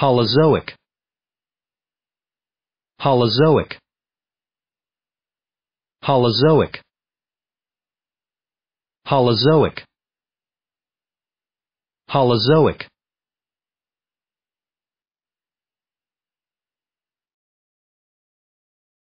Holozoic Holozoic Holozoic Holozoic Holozoic